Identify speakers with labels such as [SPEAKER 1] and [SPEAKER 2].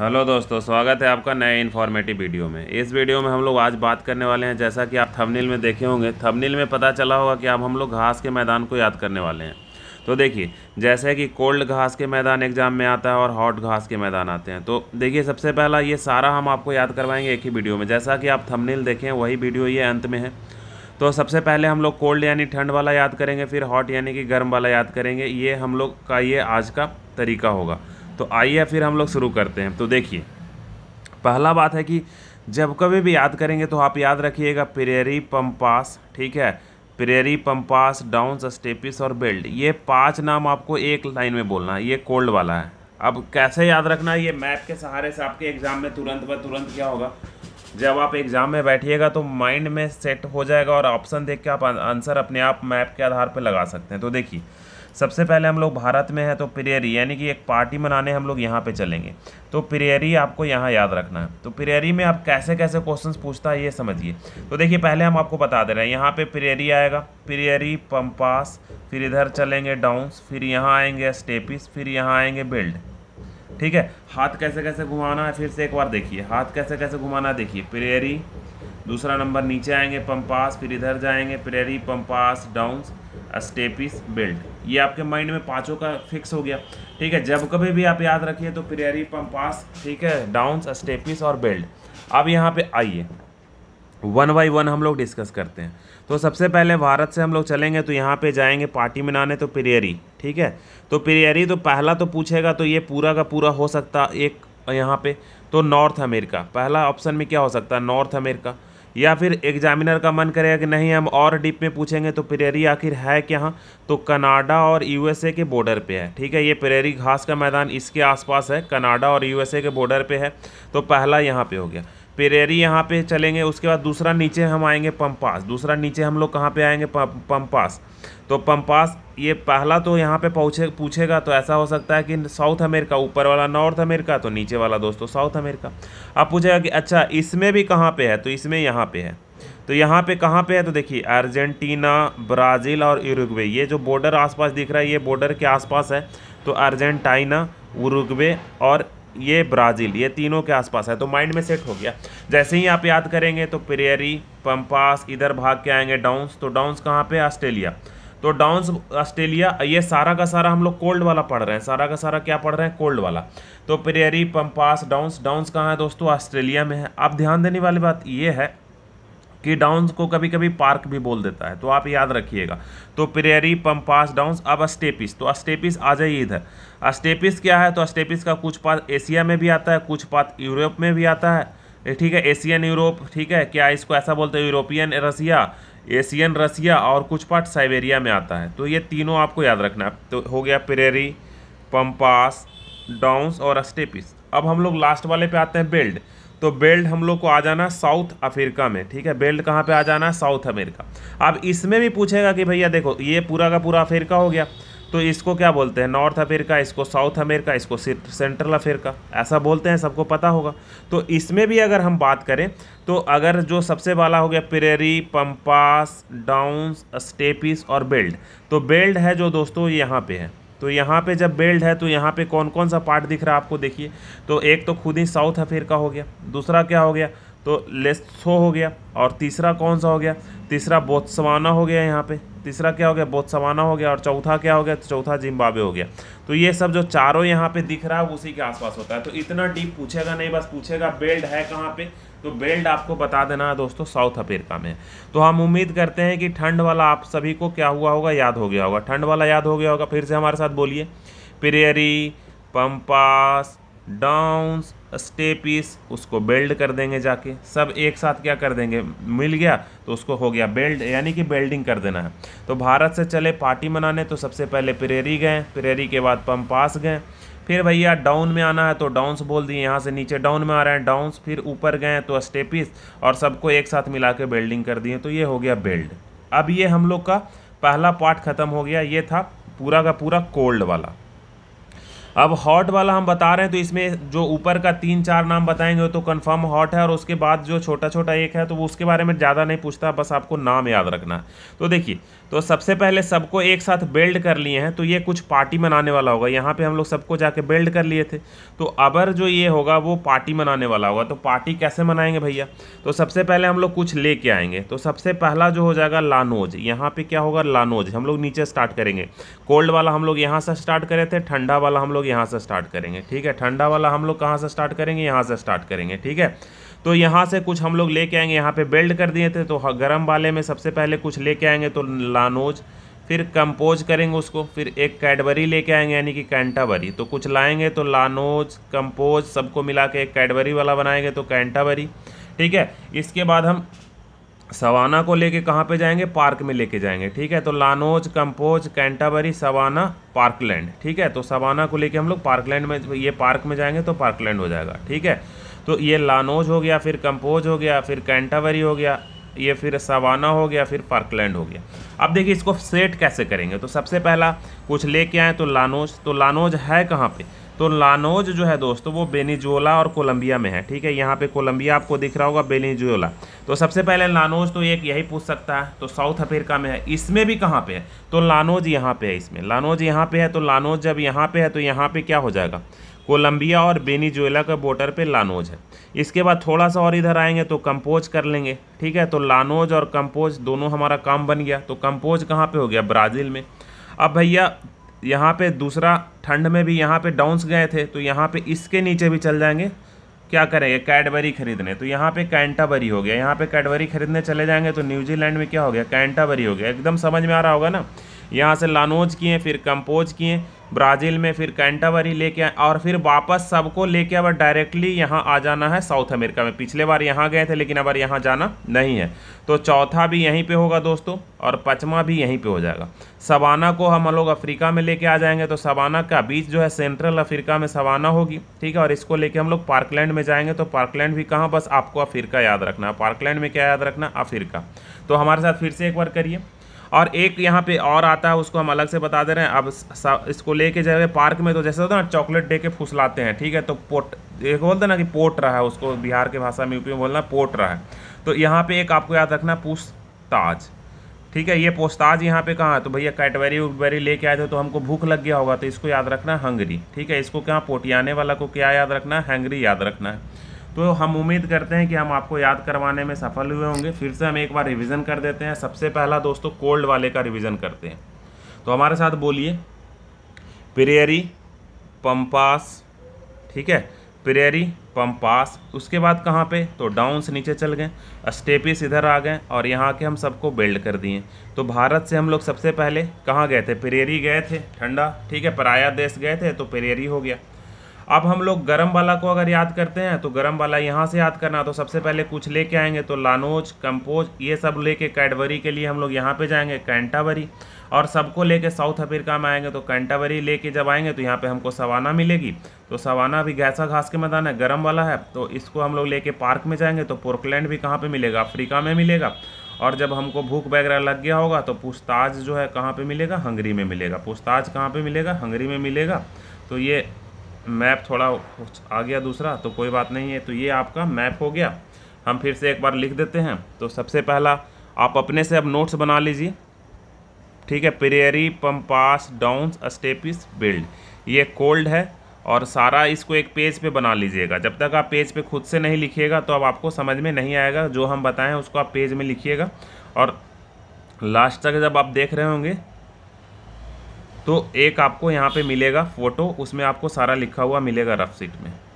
[SPEAKER 1] hello दोस्तों स्वागत है आपका नए इन्फॉर्मेटिव वीडियो में इस वीडियो में हम लोग आज बात करने वाले हैं जैसा कि आप थंबनेल में देखे होंगे थंबनेल में पता चला होगा कि आप हम लोग घास के मैदान को याद करने वाले हैं तो देखिए जैसे कि कोल्ड घास के मैदान एग्जाम में आता है और हॉट घास के मैदान आते हैं तो देखिए सबसे पहला ये सारा हम आपको याद करवाएंगे एक ही वीडियो में जैसा कि आप थमनील देखें वही वीडियो ये अंत में है तो सबसे पहले हम लोग कोल्ड यानी ठंड वाला याद करेंगे फिर हॉट यानी कि गर्म वाला याद करेंगे ये हम लोग का ये आज का तरीका होगा तो आइए फिर हम लोग शुरू करते हैं तो देखिए पहला बात है कि जब कभी भी याद करेंगे तो आप याद रखिएगा प्रेरी पम्पास ठीक है प्रेरी पम्पास डाउन्स स्टेपिस और बेल्ट ये पांच नाम आपको एक लाइन में बोलना है ये कोल्ड वाला है अब कैसे याद रखना है ये मैप के सहारे से आपके एग्ज़ाम में तुरंत व तुरंत क्या होगा जब आप एग्ज़ाम में बैठिएगा तो माइंड में सेट हो जाएगा और ऑप्शन देख के आप आंसर अपने आप मैप के आधार पर लगा सकते हैं तो देखिए सबसे पहले हम लोग भारत में हैं तो प्रेयरी यानी कि एक पार्टी मनाने हम लोग यहाँ पे चलेंगे तो प्रेयरी आपको यहाँ याद रखना है तो प्रेयरी में आप कैसे कैसे क्वेश्चंस पूछता है ये समझिए तो देखिए पहले हम आपको बता दे रहे हैं यहाँ पे प्रेयरी आएगा प्रेयरी पंपास फिर इधर चलेंगे डाउंस फिर यहाँ आएंगे स्टेपिस फिर यहाँ आएंगे बिल्ड ठीक है हाथ कैसे कैसे घुमाना है फिर से एक बार देखिए हाथ कैसे कैसे घुमाना देखिए प्रेयरी दूसरा नंबर नीचे आएंगे पंपास फिर इधर जाएंगे prairie Pampas Downs steppes veld ये आपके माइंड में पाँचों का फिक्स हो गया ठीक है जब कभी भी आप याद रखिए तो प्रेयरी पंपास ठीक है डाउंस स्टेपिस और बिल्ड अब यहाँ पे आइए वन बाई वन हम लोग डिस्कस करते हैं तो सबसे पहले भारत से हम लोग चलेंगे तो यहाँ पे जाएंगे पार्टी मनाने तो प्रेयरी ठीक है तो प्रेयरी तो पहला तो पूछेगा तो ये पूरा का पूरा हो सकता एक यहाँ पे तो नॉर्थ अमेरिका पहला ऑप्शन में क्या हो सकता है नॉर्थ अमेरिका या फिर एग्जामिनर का मन करेगा कि नहीं हम और डीप में पूछेंगे तो प्रेरी आखिर है क्या तो कनाडा और यूएसए के बॉर्डर पे है ठीक है ये प्रेरी घास का मैदान इसके आसपास है कनाडा और यूएसए के बॉर्डर पे है तो पहला यहाँ पे हो गया पेरेरी यहाँ पे चलेंगे उसके बाद दूसरा नीचे हम आएंगे पम्पास दूसरा नीचे हम लोग कहाँ पे आएंगे पम्पास तो पम्पास ये पहला तो यहाँ पे पहुँचे पूछेगा तो ऐसा हो सकता है कि साउथ अमेरिका ऊपर वाला नॉर्थ अमेरिका तो नीचे वाला दोस्तों साउथ अमेरिका अब पूछेगा कि अच्छा इसमें भी कहाँ पे है तो इसमें यहाँ पे है तो यहाँ पे कहाँ पे है तो देखिए अर्जेंटीना ब्राज़ील और उरुग्वे ये जो बॉर्डर आसपास दिख रहा है ये बॉर्डर के आसपास है तो अर्जेंटाइना उरुग्वे और ये ब्राज़ील ये तीनों के आसपास है तो माइंड में सेट हो गया जैसे ही आप याद करेंगे तो पेरियरी पम्पास इधर भाग के आएंगे डाउंस तो डाउंस कहाँ पे ऑस्ट्रेलिया तो डाउन्स ऑस्ट्रेलिया ये सारा का सारा हम लोग कोल्ड वाला पढ़ रहे हैं सारा का सारा क्या पढ़ रहे हैं कोल्ड वाला तो प्रेरी पंपास डाउन्स डाउन्स कहाँ है दोस्तों ऑस्ट्रेलिया में है अब ध्यान देने वाली बात ये है कि डाउन्स को कभी कभी पार्क भी बोल देता है तो आप याद रखिएगा तो प्रेरी पंपास डाउन्स अब अस्टेपिस तो अस्टेपिस आ जाइए इधर अस्टेपिस क्या है तो अस्टेपिस का कुछ पात एशिया में भी आता है कुछ पात यूरोप में भी आता है ठीक है एशियन यूरोप ठीक है क्या इसको ऐसा बोलते हैं यूरोपियन रसिया एशियन रसिया और कुछ पार्ट साइबेरिया में आता है तो ये तीनों आपको याद रखना है तो हो गया प्रेरी पम्पास डाउंस और अस्टेपिस अब हम लोग लास्ट वाले पे आते हैं बेल्ट तो बेल्ट हम लोग को आ जाना साउथ अफ्रीका में ठीक है बेल्ट कहाँ पे आ जाना साउथ अमेरिका अब इसमें भी पूछेगा कि भैया देखो ये पूरा का पूरा अफ्रीका हो गया तो इसको क्या बोलते हैं नॉर्थ अफ्रीका इसको साउथ अमेरिका इसको सेंट्रल अफ्रीका ऐसा बोलते हैं सबको पता होगा तो इसमें भी अगर हम बात करें तो अगर जो सबसे वाला हो गया प्रेरी पंपास डाउंस स्टेपिस और बेल्ट तो बेल्ट है जो दोस्तों यहाँ पे है तो यहाँ पे जब बेल्ट है तो यहाँ पे कौन कौन सा पार्ट दिख रहा है आपको देखिए तो एक तो खुद ही साउथ अफ्रीका हो गया दूसरा क्या हो गया तो लेसो हो गया और तीसरा कौन सा हो गया तीसरा बोत्सवाना हो गया यहाँ पे तीसरा क्या हो गया बोत्सवाना हो गया और चौथा क्या हो गया तो चौथा जिम्बाब्वे हो गया तो ये सब जो चारों यहाँ पे दिख रहा है उसी के आसपास होता है तो इतना डीप पूछेगा नहीं बस पूछेगा बेल्ट है कहाँ पे तो बेल्ट आपको बता देना है दोस्तों साउथ अफ्रीका में तो हम उम्मीद करते हैं कि ठंड वाला आप सभी को क्या हुआ होगा याद हो गया होगा ठंड वाला याद हो गया होगा फिर से हमारे साथ बोलिए पिरेरी पम्पास डाउंस स्टेपिस उसको बेल्ड कर देंगे जाके सब एक साथ क्या कर देंगे मिल गया तो उसको हो गया बेल्ड यानी कि बेल्डिंग कर देना है तो भारत से चले पार्टी मनाने तो सबसे पहले प्रेरी गए प्रेरी के बाद पम पास गए फिर भैया डाउन में आना है तो डाउंस बोल दिए यहाँ से नीचे डाउन में आ रहे हैं डाउंस फिर ऊपर गए तो स्टेपिस और सबको एक साथ मिला के बेल्डिंग कर दिए तो ये हो गया बेल्ड अब ये हम लोग का पहला पार्ट ख़त्म हो गया ये था पूरा का पूरा कोल्ड वाला अब हॉट वाला हम बता रहे हैं तो इसमें जो ऊपर का तीन चार नाम बताएंगे तो कंफर्म हॉट है और उसके बाद जो छोटा छोटा एक है तो वो उसके बारे में ज़्यादा नहीं पूछता बस आपको नाम याद रखना तो देखिए तो सबसे पहले सबको एक साथ बेल्ड कर लिए हैं तो ये कुछ पार्टी मनाने वाला होगा यहाँ पे हम लोग सबको जाके बेल्ड कर लिए थे तो अबर जो ये होगा वो पार्टी मनाने वाला होगा तो पार्टी कैसे मनाएंगे भैया तो सबसे पहले हम लोग कुछ लेके आएंगे तो सबसे पहला जो हो जाएगा लानोज यहाँ पे क्या होगा लानोज हम लोग नीचे स्टार्ट करेंगे कोल्ड वाला हम लोग यहाँ से स्टार्ट करे थे ठंडा वाला हम लोग यहाँ से स्टार्ट करेंगे ठीक है ठंडा वाला हम लोग कहाँ से स्टार्ट करेंगे यहाँ से स्टार्ट करेंगे ठीक है तो यहाँ से कुछ हम लोग लेके आएंगे यहाँ पे बेल्ड कर दिए थे तो गर्म वाले में सबसे पहले कुछ लेके आएंगे तो लानोज फिर कंपोज करेंगे उसको फिर एक कैडबरी लेके आएंगे यानी कि कैंटाबरी तो कुछ लाएंगे तो लानोज कंपोज सबको मिला के एक कैडबरी वाला बनाएंगे तो कैंटाबरी ठीक है इसके बाद हम सवाना को लेके कहाँ पे जाएंगे पार्क में लेके जाएंगे ठीक है तो Llanos Campos Canterbury savanna parkland ठीक है तो सवाना को लेके हम लोग पार्कलैंड में ये पार्क में जाएंगे तो पार्कलैंड हो जाएगा ठीक है तो ये लानोज हो गया फिर कंपोज हो गया फिर कैंटाबरी हो गया ये फिर सवाना हो गया फिर पार्कलैंड हो गया अब देखिए इसको सेट कैसे करेंगे तो सबसे पहला कुछ लेके आए तो लानोज तो लानोज है कहाँ पर तो लानोज जो है दोस्तों वो बेनीजोला और कोलंबिया में है ठीक है यहाँ पे कोलंबिया आपको दिख रहा होगा बेनीजोला तो सबसे पहले लानोज तो एक यही पूछ सकता है तो साउथ अफ्रीका में है इसमें भी कहाँ पे है तो लानोज यहाँ पे है इसमें लानोज यहाँ पे है तो लानोज जब यहाँ पे है तो यहाँ पे क्या हो जाएगा कोलंबिया और बेनीजुएला के बॉर्डर पर लानोज है इसके बाद थोड़ा सा और इधर आएंगे तो कंपोज कर लेंगे ठीक है तो लानोज और कंपोज दोनों हमारा काम बन गया तो कंपोज कहाँ पर हो गया ब्राज़ील में अब भैया यहाँ पे दूसरा ठंड में भी यहाँ पे डाउंस गए थे तो यहाँ पे इसके नीचे भी चल जाएंगे क्या करेंगे कैडबरी खरीदने तो यहाँ पे कैंटाबरी हो गया यहाँ पे कैडबरी खरीदने चले जाएंगे तो न्यूजीलैंड में क्या हो गया कैंटाबरी हो गया एकदम समझ में आ रहा होगा ना यहाँ से लानोज किए फिर कंपोज किए ब्राज़ील में फिर कैंटावरी लेके और फिर वापस सबको लेके अब डायरेक्टली यहाँ आ जाना है साउथ अमेरिका में पिछले बार यहाँ गए थे लेकिन अब यहाँ जाना नहीं है तो चौथा भी यहीं पे होगा दोस्तों और पचमा भी यहीं पे हो जाएगा सवाना को हम लोग अफ्रीका में लेके आ जाएंगे तो सवाना का बीच जो है सेंट्रल अफ्रीका में सवाना होगी ठीक है और इसको लेके हम लोग पार्कलैंड में जाएंगे तो पार्कलैंड भी कहाँ बस आपको अफ्रीका याद रखना पार्कलैंड में क्या याद रखना अफ्रीका तो हमारे साथ फिर से एक बार करिए और एक यहाँ पे और आता है उसको हम अलग से बता दे रहे हैं अब इसको लेके जा रहे पार्क में तो जैसे होता है ना चॉकलेट दे के फुसलाते हैं ठीक है तो पोट एक बोलते ना कि पोट रहा है उसको बिहार के भाषा में यूपी में बोलना पोट रहा है तो यहाँ पर एक आपको याद रखना पूछताछ ठीक है ये पोस्ताज यहाँ पे कहाँ तो भैया कैटबेरी उटवेरी लेके आए थे तो हमको भूख लग गया होगा तो इसको याद रखना हंगरी ठीक है इसको क्या पोटियाने वाला को क्या याद रखना हैंगरी याद रखना है तो हम उम्मीद करते हैं कि हम आपको याद करवाने में सफल हुए होंगे फिर से हम एक बार रिवीजन कर देते हैं सबसे पहला दोस्तों कोल्ड वाले का रिवीजन करते हैं तो हमारे साथ बोलिए प्रेयरी पम्पास ठीक है प्रेयरी पम्पास उसके बाद कहाँ पे तो डाउन से नीचे चल गए स्टेपिस इधर आ गए और यहाँ के हम सबको बिल्ड कर दिए तो भारत से हम लोग सबसे पहले कहाँ गए थे प्रेयरी गए थे ठंडा ठीक है पराया देश गए थे तो प्रेयरी हो गया अब हम लोग गर्म वाला को अगर याद करते हैं तो गर्म वाला यहाँ से याद करना तो सबसे पहले कुछ लेके आएंगे तो लानोज कंपोज ये सब लेके कैडबरी के लिए हम लोग यहाँ पे जाएंगे कैंटावरी और सबको लेके साउथ अफ्रीका में आएंगे तो कैंटावरी लेके जब आएंगे तो यहाँ पे हमको सवाना मिलेगी तो सवाना भी गैसा घास के मैदान है गर्म वाला है तो इसको हम लोग लेके पार्क में जाएंगे तो पोर्कलैंड भी कहाँ पर मिलेगा अफ्रीका में मिलेगा और जब हमको भूख वगैरह लग गया होगा तो पूछताछ जो है कहाँ पर मिलेगा हंगरी में मिलेगा पूछताछ कहाँ पर मिलेगा हंगरी में मिलेगा तो ये मैप थोड़ा आ गया दूसरा तो कोई बात नहीं है तो ये आपका मैप हो गया हम फिर से एक बार लिख देते हैं तो सबसे पहला आप अपने से अब नोट्स बना लीजिए ठीक है prairie Pampas Downs steppes veld ये कोल्ड है और सारा इसको एक पेज पे बना लीजिएगा जब तक आप पेज पे खुद से नहीं लिखिएगा तो अब आपको समझ में नहीं आएगा जो हम बताएं उसको आप पेज में लिखिएगा और लास्ट तक जब आप देख रहे होंगे तो एक आपको यहाँ पे मिलेगा फ़ोटो उसमें आपको सारा लिखा हुआ मिलेगा रफ सीट में